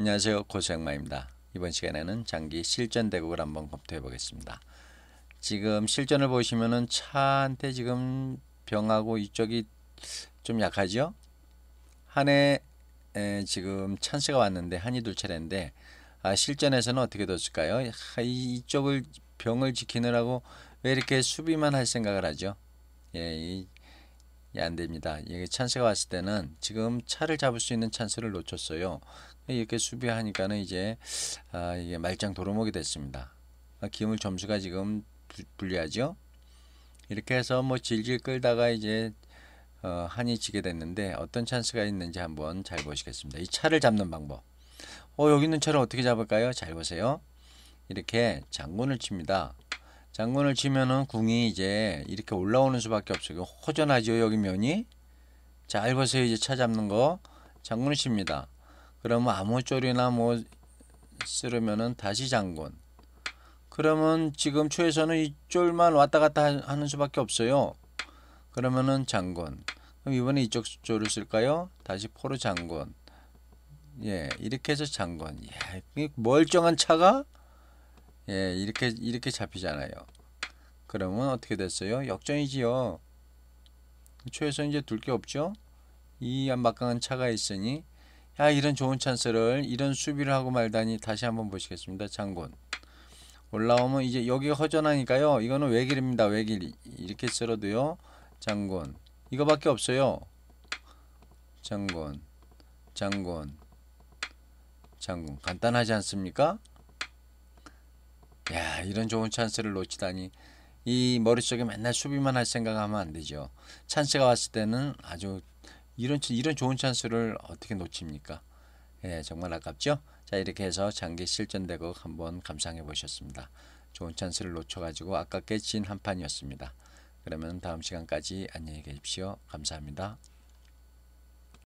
안녕하세요 고수마입니다 이번 시간에는 장기 실전 대국을 한번 검토해 보겠습니다. 지금 실전을 보시면은 차한테 지금 병하고 이쪽이 좀 약하죠? 한에 지금 찬스가 왔는데 한이 둘 차례인데 아, 실전에서는 어떻게 뒀을까요? 아, 이쪽을 병을 지키느라고 왜 이렇게 수비만 할 생각을 하죠? 예, 이 예, 안 됩니다. 이게 찬스가 왔을 때는 지금 차를 잡을 수 있는 찬스를 놓쳤어요. 이렇게 수비하니까는 이제 아, 이게 말짱 도루묵이 됐습니다. 아, 기물 점수가 지금 부, 불리하죠. 이렇게 해서 뭐 질질 끌다가 이제 어, 한이 지게 됐는데 어떤 찬스가 있는지 한번 잘 보시겠습니다. 이 차를 잡는 방법. 어, 여기 있는 차를 어떻게 잡을까요? 잘 보세요. 이렇게 장군을 칩니다. 장군을 치면은 궁이 이제 이렇게 올라오는 수밖에 없어요. 호전하죠 여기 면이. 잘 보세요 이제 차 잡는 거 장군을 칩니다. 그러면 아무 쪼리나뭐 쓰려면은 다시 장군. 그러면 지금 초에서는 이쫄만 왔다 갔다 하는 수밖에 없어요. 그러면은 장군. 그럼 이번에 이쪽 조를 쓸까요? 다시 포로 장군. 예, 이렇게 해서 장군. 예, 멀쩡한 차가 예, 이렇게 이렇게 잡히잖아요. 그러면 어떻게 됐어요? 역전이지요. 초에서 이제 둘 게 없죠. 이안막강한 차가 있으니 야 이런 좋은 찬스를 이런 수비를 하고 말다니 다시 한번 보시겠습니다. 장군 올라오면 이제 여기가 허전하니까요. 이거는 외길입니다. 외길 이렇게 쓸어도요. 장군 이거밖에 없어요. 장군 장군 장군 간단하지 않습니까? 야 이런 좋은 찬스를 놓치다니 이 머릿속에 맨날 수비만 할 생각하면 안 되죠. 찬스가 왔을 때는 아주 이런 이런 좋은 찬스를 어떻게 놓칩니까? 예, 정말 아깝죠. 자, 이렇게 해서 장기 실전대국 한번 감상해 보셨습니다. 좋은 찬스를 놓쳐 가지고 아깝게 진 한 판이었습니다. 그러면 다음 시간까지 안녕히 계십시오. 감사합니다.